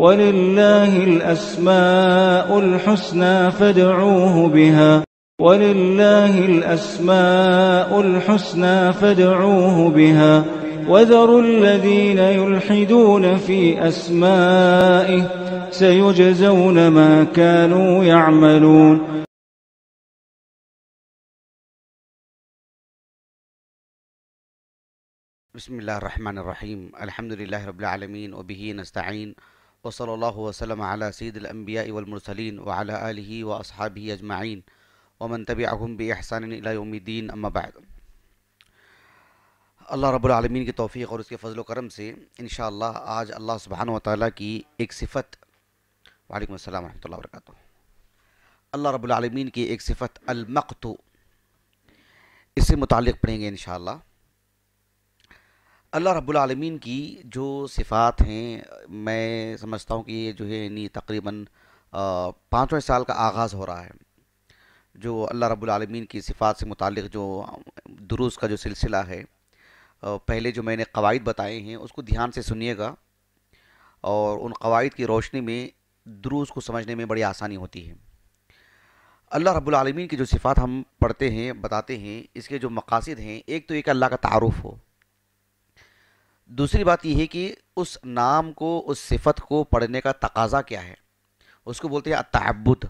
ولله الأسماء الحسنى فادعوه بها ولله الأسماء الحسنى فادعوه بها وذروا الذين يلحدون في أسمائه سيجزون ما كانوا يعملون بسم الله الرحمن الرحيم الحمد لله رب العالمين وبه نستعين वसल वसलम अला सईदम्बिया वमरसलिन वाल व असहाबी अजमाइन वमन तब आहम बहसानदीन अम्माबाद अल्लाह रबालमीन की तोफ़ी और उसके फ़जल करम से इन आज अल्लाह सुबहान ताली की एक सिफ़त वालेकुम अस्सलाम वरहमतुल्लाह वरकत अल्लाह रबालमीन की एक सिफ़त अलमकतु इससे मुतल पढ़ेंगे इन अल्लाह रब्बुल की जो सिफ़ात हैं मैं समझता हूँ कि ये जो है नी तकरीबन पाँचवें साल का आगाज़ हो रहा है जो अल्लाह रब्बुल की सिफ़ात से मुतल जो दुरुस का जो सिलसिला है पहले जो मैंने कवायद बताए हैं उसको ध्यान से सुनिएगा और उन कवायद की रोशनी में दुरुस को समझने में बड़ी आसानी होती है अल्लाह रब्बुल की जो सिफ़ात हम पढ़ते हैं बताते हैं इसके जो मकासद हैं एक तो एक अल्लाह का तारफ़ हो दूसरी बात यह है कि उस नाम को उस सिफत को पढ़ने का तकाजा क्या है उसको बोलते हैं अतबुद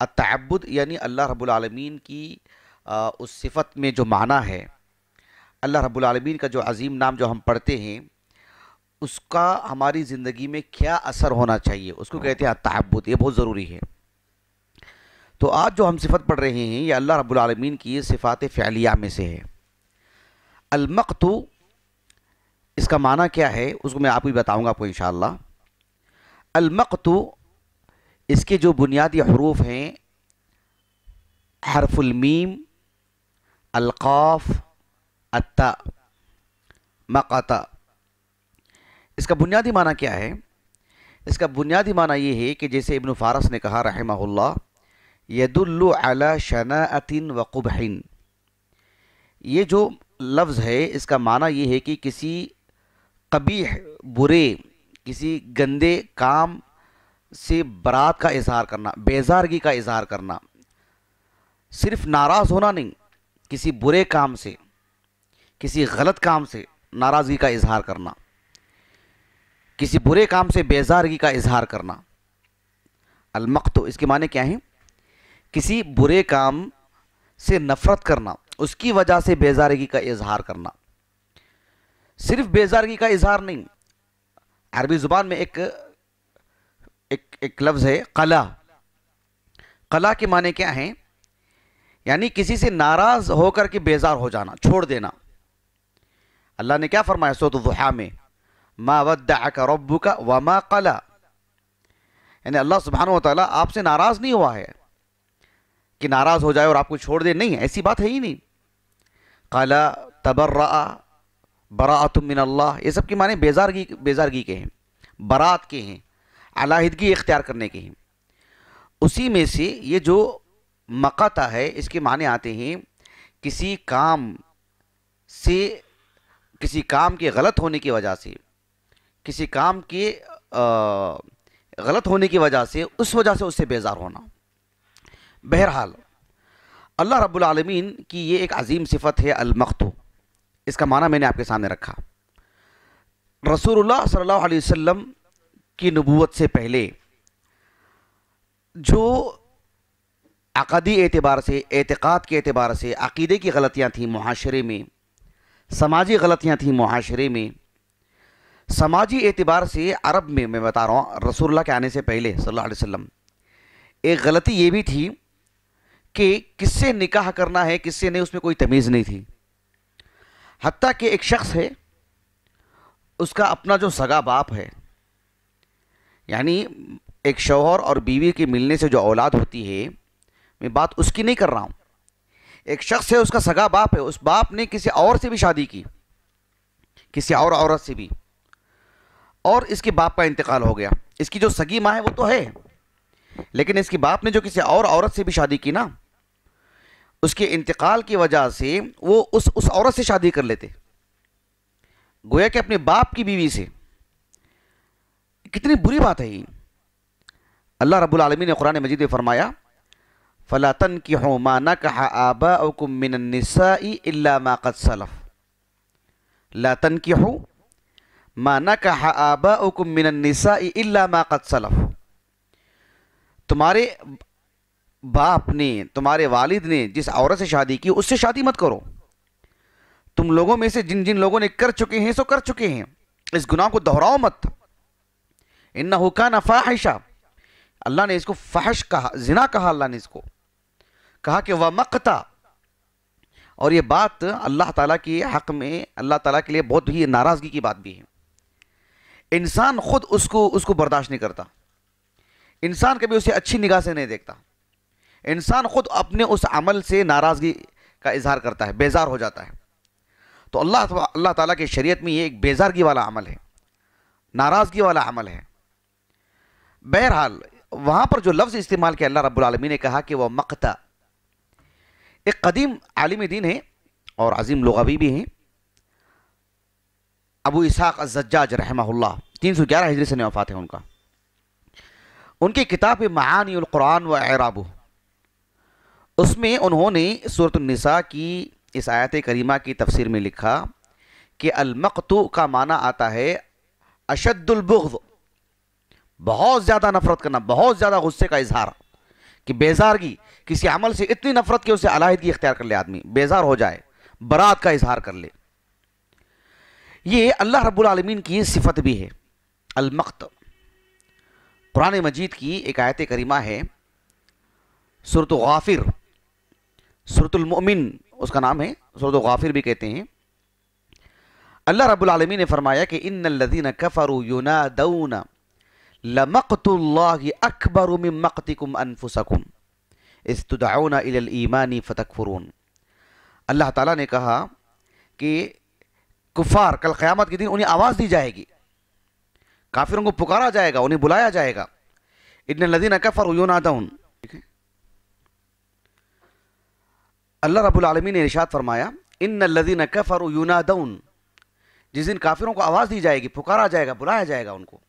अतबुद यानी अल्लाह रबालमीन की आ, उस सिफत में जो माना है अल्लाह रबालमीन का जो अज़ीम नाम जो हम पढ़ते हैं उसका हमारी ज़िंदगी में क्या असर होना चाहिए उसको हाँ। कहते हैं अतबुद ये बहुत ज़रूरी है तो आज जो हम सिफत पढ़ रहे हैं ये अल्लाह रबालमीन की सिफ़ात फ़ैलिया में से है तो इसका माना क्या है उसको मैं आपको बताऊंगा आपको इन अलमकतु इसके जो बुनियादी हरूफ हैं हरफुलमीम अलकाफ अत्ता मकाता इसका बुनियादी माना क्या है इसका बुनियादी माना ये है कि जैसे इब्न फारस ने कहा रहमहुल्ला यदुल्लु अला शनाअतिन वक़ुबहिन ये जो लफ्ज़ है इसका माना ये है कि किसी कबीह बुरे किसी गंदे काम से बरात का इजहार करना बेजारगी का इजहार करना सिर्फ नाराज़ होना नहीं किसी बुरे काम से किसी गलत काम से नाराज़गी का इजहार करना किसी बुरे काम से बेजारगी का इजहार करना अलमक तो इसके माने क्या हैं किसी बुरे काम से नफ़रत करना उसकी वजह से बेजारगी का इजहार करना सिर्फ बेजारगी का इजहार नहीं अरबी ज़ुबान में एक एक एक लफ्ज़ है कला कला के माने क्या हैं यानी किसी से नाराज़ होकर के बेजार हो जाना छोड़ देना अल्लाह ने क्या फरमाया सो तो में मा वद्दाक रब्बू का व मा कला यानी अल्लाह सुबहान तला आपसे नाराज़ नहीं हुआ है कि नाराज़ हो जाए और आपको छोड़ दे नहीं ऐसी बात है ही नहीं कला तबर्रा बरातमिनल्ला ये सब के माने बेजारगी बेजारगी के हैं बरात के हैं अलाहदगी इख्तियार करने के हैं उसी में से ये जो मकाता है इसके माने आते हैं किसी काम से किसी काम के गलत होने की वजह से किसी काम के गलत होने की वजह से उस वजह से उससे बेजार होना बहरहाल अल्लाह रब्बुल रबालमीन की ये एक अजीम सिफत है अलमखतो इसका माना मैंने आपके सामने रखा रसूलुल्लाह सल्लल्लाहु अलैहि वसल्लम की नबूवत से पहले जो अकदी एतबार से एतक़ाद के एतबार से अक़ीदे की गलतियां थीं माशरे में समाजी गलतियां थीं माशरे में समाजी एतबार से अरब में मैं बता रहा हूँ रसूलुल्लाह के आने से पहले सल्लल्लाहु अलैहि वसल्लम एक गलती ये भी थी कि किससे निकाह करना है किससे नहीं उसमें कोई तमीज़ नहीं थी हती कि एक शख्स है उसका अपना जो सगा बाप है यानी एक शौहर और बीवी के मिलने से जो औलाद होती है मैं बात उसकी नहीं कर रहा हूँ एक शख्स है उसका सगा बाप है उस बाप ने किसी और से भी शादी की किसी और औरत से भी और इसके बाप का इंतकाल हो गया इसकी जो सगी माँ है वो तो है लेकिन इसके बाप ने जो किसी और औरत से भी शादी की ना उसके इंतकाल की वजह से वो उस उस औरत से शादी कर लेते गोया कि अपने बाप की बीवी से कितनी बुरी बात है ये अल्लाह रब्बुल रबालमी ने कुरान मजीद में फरमाया फ़लातन की हो माना कहा आबा मिनसाक़त सलफ़ लातन की हो माना कहा आबा मिनसा इल्लाक़त सलफ़ तुम्हारे बाप ने तुम्हारे वालिद ने जिस औरत से शादी की उससे शादी मत करो तुम लोगों में से जिन जिन लोगों ने कर चुके हैं सो कर चुके हैं इस गुनाह को दोहराओ मत इन्ना हुका ना फाहिशा अल्लाह ने इसको फहश कहा जिना कहा अल्लाह ने इसको कहा कि वह मकता और ये बात अल्लाह ताला के हक में अल्लाह ताला के लिए बहुत ही नाराज़गी की बात भी है इंसान ख़ुद उसको उसको बर्दाश्त नहीं करता इंसान कभी उसे अच्छी निगाह से नहीं देखता इंसान ख़ुद अपने उस अमल से नाराज़गी का इजहार करता है बेजार हो जाता है तो अल्लाह अल्लाह ताला के शरीयत में ये एक बेजारगी वाला अमल है नाराज़गी वाला अमल है बहरहाल वहाँ पर जो लफ्ज़ इस्तेमाल किया अल्लाह रब्लमी ने कहा कि वह मकता एक कदीम आलिम दीन है और अजीम लगावी भी हैं अबू इसहाक अज्जाज रहमा तीन सौ ग्यारह हिजरी से वफ़ात है उनका उनकी किताब है महानी कुरान व एराबू उसमें उन्होंने सूरत की इस आयत करीमा की तफसीर में लिखा कि अलमकतु का माना आता है अशदुलब बहुत ज़्यादा नफरत करना बहुत ज़्यादा गुस्से का इजहार कि बेजारगी किसी अमल से इतनी नफरत कि उसे अलाहदगी इख्तियार कर ले आदमी बेजार हो जाए बरात का इजहार कर ले ये अल्लाह रब्बुल की सिफत भी है अलमकत कुरान मजीद की एक आयत करीमा है सुरत गाफिर सुरतुलमिन उसका नाम है सुरत गाफिर भी कहते हैं अल्लाह रब्बुल ने फरमाया कि इन लदीन कफ़रू युनादौन अकबर मिन मक़तिकुम अनफुसकुम इस्तुदऊन इलल ईमानी फतकफुरून अल्लाह ताला ने कहा कि कुफार कल क़यामत के दिन उन्हें आवाज़ दी जाएगी काफिरों को पुकारा जाएगा उन्हें बुलाया जाएगा इन लदीन कफ़र यूनादाउन ठीक है अल्लाह रब्बुल आलमीन ने इरशाद फरमाया इन लदीन कफ़र दउन जिस दिन काफिरों को आवाज़ दी जाएगी पुकारा जाएगा बुलाया जाएगा उनको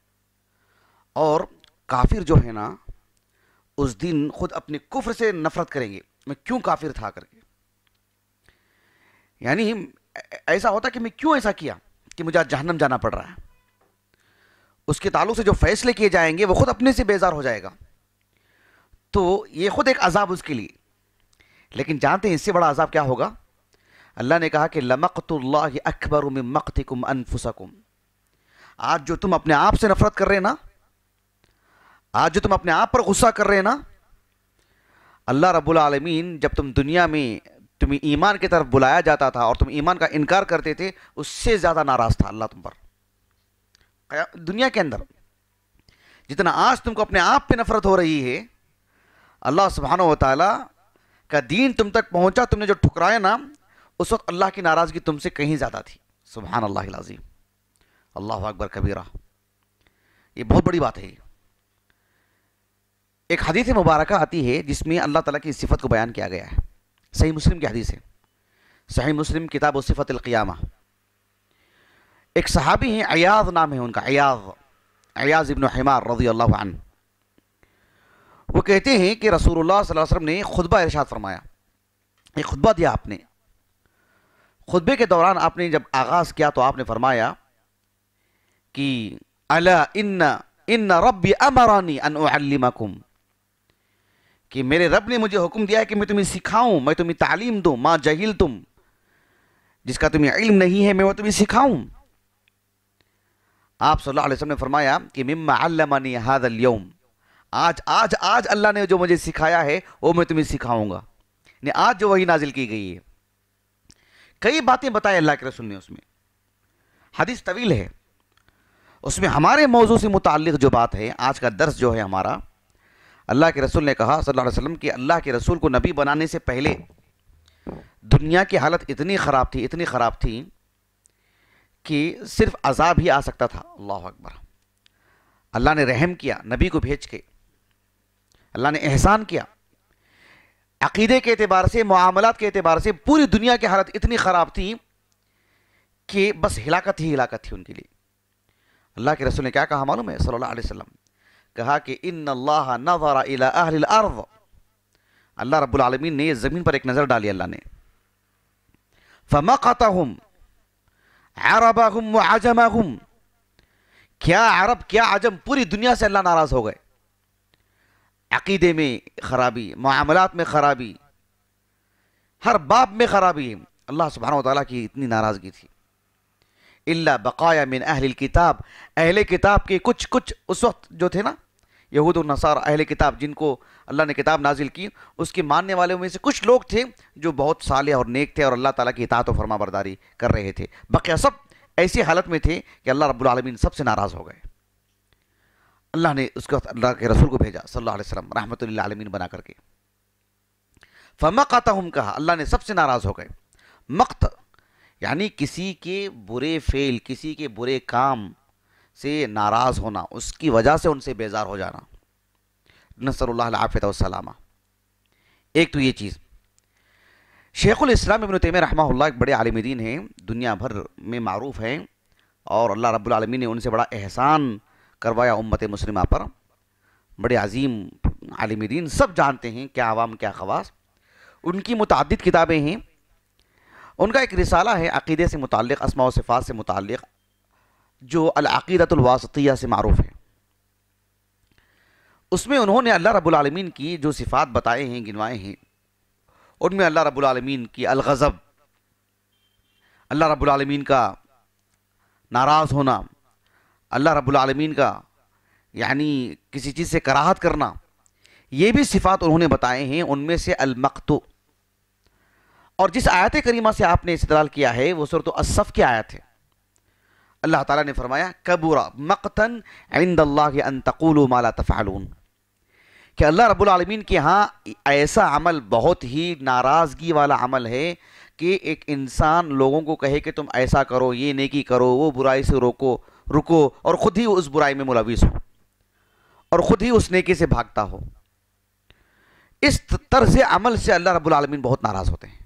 और काफिर जो है ना उस दिन खुद अपने कुफर से नफरत करेंगे मैं क्यों काफिर था करके यानी ऐसा होता कि मैं क्यों ऐसा किया कि मुझे आज जहन्नम जाना पड़ रहा है उसके तालु से जो फैसले किए जाएंगे वो खुद अपने से बेजार हो जाएगा तो ये खुद एक अजाब उसके लिए लेकिन जानते हैं इससे बड़ा अजाब क्या होगा अल्लाह ने कहा कि लमकतुल्ला अकबर मकतिकुम अनफुसकुम आज जो तुम अपने आप से नफरत कर रहे ना आज जो तुम अपने आप पर गुस्सा कर रहे ना अल्लाह रब्बुल आलमीन जब तुम दुनिया में तुम्हें ईमान की तरफ बुलाया जाता था और तुम ईमान का इनकार करते थे उससे ज़्यादा नाराज़ था अल्लाह तुम पर दुनिया के अंदर जितना आज तुमको अपने आप पे नफरत हो रही है अल्लाह सुबहाना व का दीन तुम तक पहुंचा तुमने जो ठुकराया ना उस वक्त अल्लाह की नाराज़गी तुमसे कहीं ज़्यादा थी सुबहान अल्लाह लाजीम अल्लाह अकबर कबीरा ये बहुत बड़ी बात है एक हदीस मुबारक आती है जिसमें अल्लाह तला की सिफत को बयान किया गया है सही मुस्लिम की हदीस है सही मुस्लिम किताब सिफत अलकियामा एक सहाबी हैं अयाज नाम है उनका अयाज अयाज इबन हमार रजी अल्लाह वो कहते हैं कि रसूलुल्लाह सल्लल्लाहु अलैहि वसल्लम ने खुतबा इरशाद फरमाया एक खुतबा दिया आपने खुतबे के दौरान आपने जब आगाज़ किया तो आपने फरमाया कि अला इन्ना इन्ना रब्बी अमरानी अन उअल्लिमकुम कि मेरे रब ने मुझे हुक्म दिया है कि मैं तुम्हें सिखाऊं मैं तुम्हें तालीम दूं माँ जहील तुम जिसका तुम्हें इल्म नहीं है मैं वो तुम्हें सिखाऊं आप सल्लल्लाहु अलैहि वसल्लम ने फरमाया कि मिम्मा अल्लमनी हादल यौम आज आज आज अल्लाह ने जो मुझे सिखाया है वो मैं तुम्हें सिखाऊंगा ने आज जो वही नाजिल की गई है कई बातें बताए अल्लाह के रसूल ने उसमें हदीस तवील है उसमें हमारे मौजू से मुतल जो बात है आज का दर्स जो है हमारा अल्लाह के रसूल ने कहा सल्लल्लाहु अलैहि वसल्लम कि अल्लाह के रसूल को नबी बनाने से पहले दुनिया की हालत इतनी ख़राब थी इतनी ख़राब थी कि सिर्फ अजाब ही आ सकता था अल्लाह अकबर अल्लाह ने रहम किया नबी को भेज के अल्लाह ने एहसान किया अकीदे के अतबार से मामलत के अतबार से पूरी दुनिया की हालत इतनी ख़राब थी कि बस हिलाकत ही हिलाकत थी उनके लिए अल्लाह के रसूल ने क्या कहा मालूम है सल्लल्लाहु अलैहि वसल्लम कहा कि इन अल्लाह नजर अल्लाह रब्बुल आलमीन ने ज़मीन पर एक नज़र डाली अल्लाह ने फमकतहुम हम व क्या अरब क्या आजम पूरी दुनिया से अल्लाह नाराज़ हो गए अकीदे में खराबी मामलात में खराबी हर बाप में खराबी अल्लाह सुबहान तला की इतनी नाराज़गी थी इल्ला बकाया मिन अहल किताब अहल किताब के कुछ कुछ उस वक्त जो थे ना यहूद और नसार अहल किताब जिनको अल्लाह ने किताब नाजिल की उसके मानने वाले में से कुछ लोग थे जो बहुत साले और नेक थे और अल्लाह ताला की इतात और फरमाबरदारी कर रहे थे बकिया सब ऐसी हालत में थे कि अल्लाह रब्बुल आलमीन सबसे नाराज़ हो गए अल्लाह ने उसके वक्त अल्लाह के रसूल को भेजा सल्लल्लाहु अलैहि वसल्लम रहमत आलमीन बना करके फमा हम कहा अल्लाह ने सबसे नाराज़ हो गए मक्त यानी किसी के बुरे फेल किसी के बुरे काम से नाराज़ होना उसकी वजह से उनसे बेजार हो जाना नसरफत वसलामा एक तो ये चीज़ शेख इस्लाम इबन तैम रहा एक बड़े आलम दीन हैं दुनिया भर में मरूफ हैं और अल्लाह रब्लम ने उनसे बड़ा एहसान करवाया उम्मत मुस्लिमा पर बड़े अजीम आलिम दीन सब जानते हैं क्या आवाम क्या खवास उनकी मुतद किताबें हैं उनका एक रिसाला है अक़ीदे से मुतल असमा वफ़ात से मुतल जो अलाक़ीदतवासतिया से मरूफ़ है उसमें उन्होंने अल्लाह रबालमीन की जो सिफ़ात बताए हैं गिनवाए हैं उनमें अल्लाह रबालमीन की अलगज़ब अल्लाह रबालमीन का नाराज़ होना अल्लाह रब्बुल आलमीन का यानी किसी चीज़ से कराहत करना ये भी सिफ़ात उन्होंने बताए हैं उनमें से अलमकतु और जिस आयत करीमा से आपने इस्तलाल किया है वो तो असफ़ की आयत है अल्लाह ताला ने फरमाया कबूरा मकतन इंदल्ला अन तकूल माला तफ़ालून कि अल्लाह रब्बुल आलमीन के यहाँ ऐसा अमल बहुत ही नाराज़गी वाला अमल है कि एक इंसान लोगों को कहे कि तुम ऐसा करो ये नेकी करो वो बुराई से रोको रुको और ख़ुद ही उस बुराई में मुलविस हो और ख़ुद ही उस नेकी से भागता हो इस तर्ज अमल से अल्लाह रब्बुल आलमीन बहुत नाराज़ होते हैं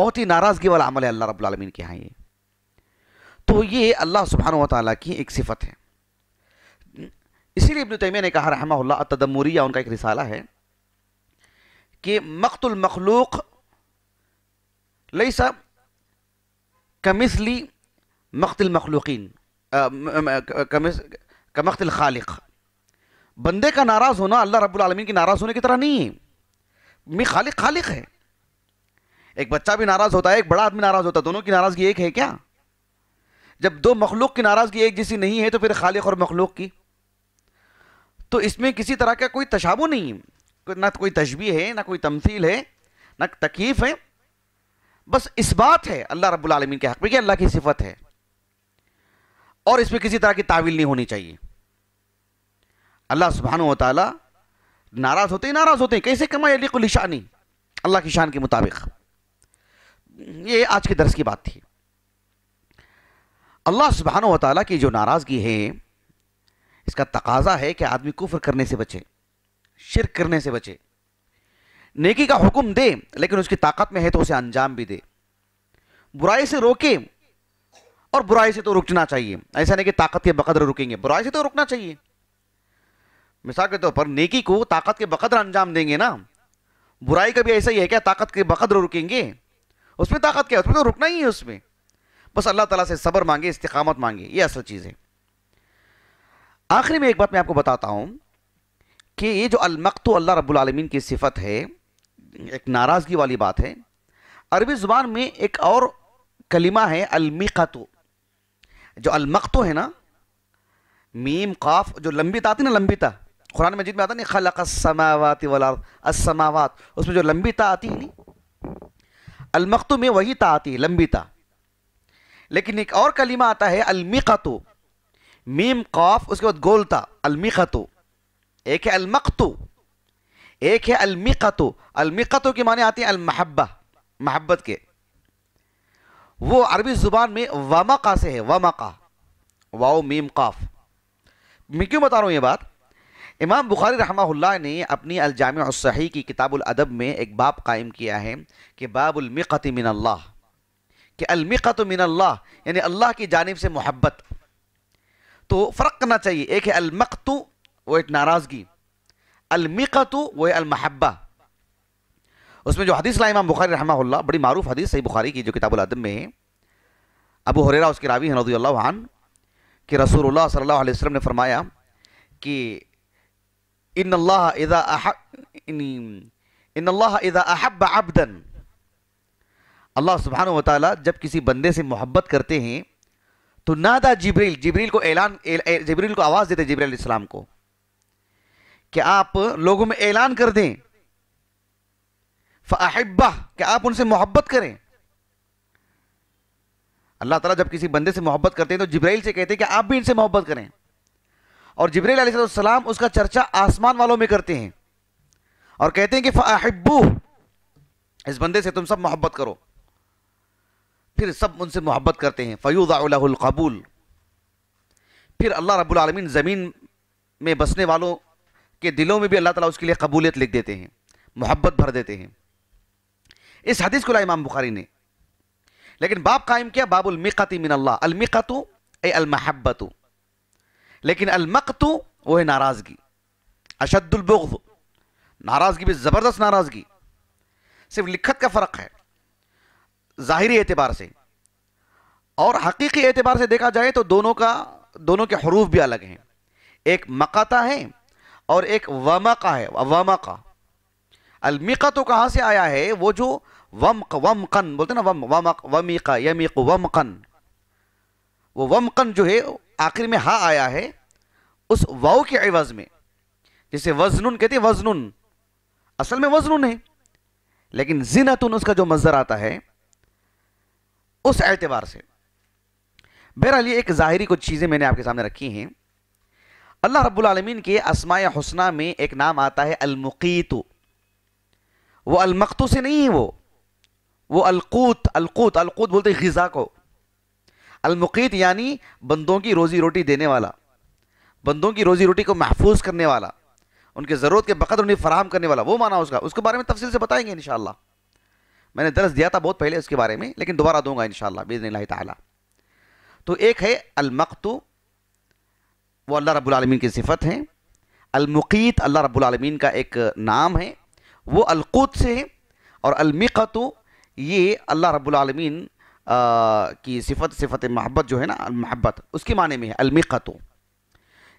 बहुत ही नाराज़गी वाला अमल है अल्लाह रब्बुल आलमीन के यहाँ ये तो ये अल्लाह सुबहान वाली की एक सिफत है इसीलिए इबन तैमिया ने कहा रहमा या उनका एक रिसाला है कि मकतुल मखलूक लई साहब कमिसली मकतल मखलूकिन कमख्त खालिक बंदे का नाराज़ होना अल्लाह रब्बुल आलमीन की नाराज़ होने की तरह नहीं है मैं खालिक खालिक है एक बच्चा भी नाराज़ होता है एक बड़ा आदमी नाराज़ होता है दोनों की नाराज़गी एक है क्या जब दो मखलूक की नाराज़गी एक जैसी नहीं है तो फिर खालिक और मखलूक की तो इसमें किसी तरह का कोई तशाबो नहीं है ना कोई तशबी है ना कोई तमसील है ना तकीफ़ है बस इस बात है अल्लाह रब्बुल आलमीन के हक़ में कि अल्लाह की सिफत है और इसमें किसी तरह की तावील नहीं होनी चाहिए अल्लाह सुबहान तला नाराज़ होते ही नाराज़ होते हैं कैसे कमा को निशानी अल्लाह की शान के मुताबिक ये आज के दर्स की बात थी अल्लाह सुबहान तला की जो नाराज़गी है इसका तकाजा है कि आदमी कुफर करने से बचे शिर करने से बचे नेकी का हुक्म दे लेकिन उसकी ताकत में है तो उसे अंजाम भी दे बुराई से रोके और बुराई से तो रुकना चाहिए ऐसा नहीं कि ताकत के बकदर रुकेंगे बुराई से तो रुकना चाहिए मिसाल के तौर तो पर नेकी को ताकत के बकदर अंजाम देंगे ना बुराई का भी ऐसा ही है क्या ताकत के बकदर रुकेंगे उसमें ताकत क्या है उसमें तो रुकना ही है उसमें बस अल्लाह तला से सबर मांगे इस्तेकामत मांगे ये असल चीज़ है आखिरी में एक बात मैं आपको बताता हूँ कि ये जो अलमकतो अल्लाह रब्बुल रबालमीन की सिफत है एक नाराज़गी वाली बात है अरबी ज़ुबान में एक और कलिमा है अलमिकतो जो अलमकतो है ना मीम काफ जो लंबी ता आती ना लंबी ता कुरान मजीद में आता नहीं खलक समावात असमावात उसमें जो लंबी ता आती है नहीं अलमकतो में वही ता आती है लंबी ता लेकिन एक और कलीमा आता है अलमिकतो मीम काफ उसके बाद गोलता अलमिकतो एक है अलमकतो एक है अलमिकतो अलमिकतो की माने आती है अलमहब्बा महब्बत के वो अरबी ज़ुबान में वमका से है वमका वाओ मीम काफ मैं क्यों बता रहा हूँ ये बात इमाम बुखारी रहमा ने अपनी अलजाम सही की किताबुल अदब में एक बाब कायम किया है कि बाबुलमिकत मिन अल्लाह कि अलमिकत मिन अल्लाह यानी अल्लाह की जानब से मोहब्बत तो फ़र्क करना चाहिए एक है अलमकतु वो एक नाराज़गी अलमिकतु वो है अलमहब्बा उसमें जो हदीस लाइम बुखारी रहमा बड़ी मारूफ हदीस सही बुखारी की जो किताबुलदम में है अबू हरेरा उसके रावी हैं रजील्लान कि के रसूल अलैहि ने फरमाया कि इन अल्लाह इदा इन अल्लाह इदा अहब अबदन अल्लाह सुबहान वाली जब किसी बंदे से मोहब्बत करते हैं तो नादा जिब्रील जिब्रील को ऐलान जिब्रील को आवाज़ देते जिब्रील इस्लाम को कि आप लोगों में ऐलान कर दें फ़ाहिबा क्या आप उनसे मोहब्बत करें अल्लाह ताला जब किसी बंदे से मोहब्बत करते हैं तो जिब्राइल से कहते हैं कि आप भी इनसे मोहब्बत करें और जिब्राइल सलाम उसका चर्चा आसमान वालों में करते हैं और कहते हैं कि फ़ाहिबू इस बंदे से तुम सब मोहब्बत करो फिर सब उनसे मोहब्बत करते हैं फयूदाबूल फिर अल्लाह रब्बुल ज़मीन में बसने वालों के दिलों में भी अल्लाह ताला उसके लिए कबूलियत लिख देते हैं मोहब्बत भर देते हैं इस हदीस को लाए इमाम बुखारी ने लेकिन बाप कायम किया बाबुल मिकती मिन अल्लाह अलमिकतु अलमहब्बतु लेकिन अलमकतु वो है नाराज़गी अशद्दुलबुग नाराज़गी भी ज़बरदस्त नाराज़गी सिर्फ लिखत का फ़र्क है जाहिरी एतबार से और हकीकी एतबार से देखा जाए तो दोनों का दोनों के हरूफ भी अलग हैं एक मकाता है और एक वमा का है वमा का अलमिका तो कहाँ से आया है वो जो वमक वमकन बोलते ना वम वमक वमीका यमीक वमकन वो वमकन जो है आखिर में हा आया है उस वाव के एवज में जैसे वजनुन कहते वजनुन असल में वजनुन है लेकिन जिनतुन उसका जो मजर आता है उस एतबार से बहरहाल ये एक जाहिरी कुछ चीज़ें मैंने आपके सामने रखी हैं अल्लाह रब्बुल रबालमीन के असमाय हसना में एक नाम आता है अलमुकीतु वो अलमकतों से नहीं है वो वो अलकूत अलकूत अलकूत बोलते हैं गज़ा को अलमुकीत यानी बंदों की रोज़ी रोटी देने वाला बंदों की रोज़ी रोटी को महफूज करने वाला उनके ज़रूरत के बकद उन्हें फ़राहम करने वाला वो माना उसका उसके बारे में तफसील से बताएंगे इन मैंने दर्ज दिया था बहुत पहले उसके बारे में लेकिन दोबारा दूंगा इन बेज़न ताला तो एक है अलमकतू वो अल्लाह रबालमीन की सिफत हैं अलमुकीत अल्लाह रबालमीन का एक नाम है वो अलकूत से है और अलमिकतु ये अल्लाह रब्बुल रबालमीन की सिफत सिफत महब्बत जो है ना महब्बत उसके माने में है अलमिकतु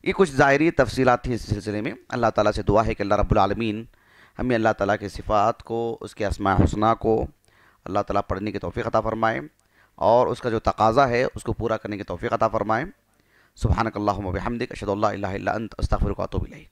ये कुछ ज़ाहरी तफसीलात थी इस सिलसिले में अल्लाह ताला से दुआ है कि अल्लाह रब्बुल रबालमीन हमें अल्लाह ताला के सिफ़ात को उसके असमा हसना को अल्लाह ताला पढ़ने की तोफ़ी अता फ़रमाए और उसका जो तकाज़ा है उसको पूरा करने की तोफ़ी अता फ़रमाए सुबहानकल्ला हमदिक अशद अल्ला अंत का तो भी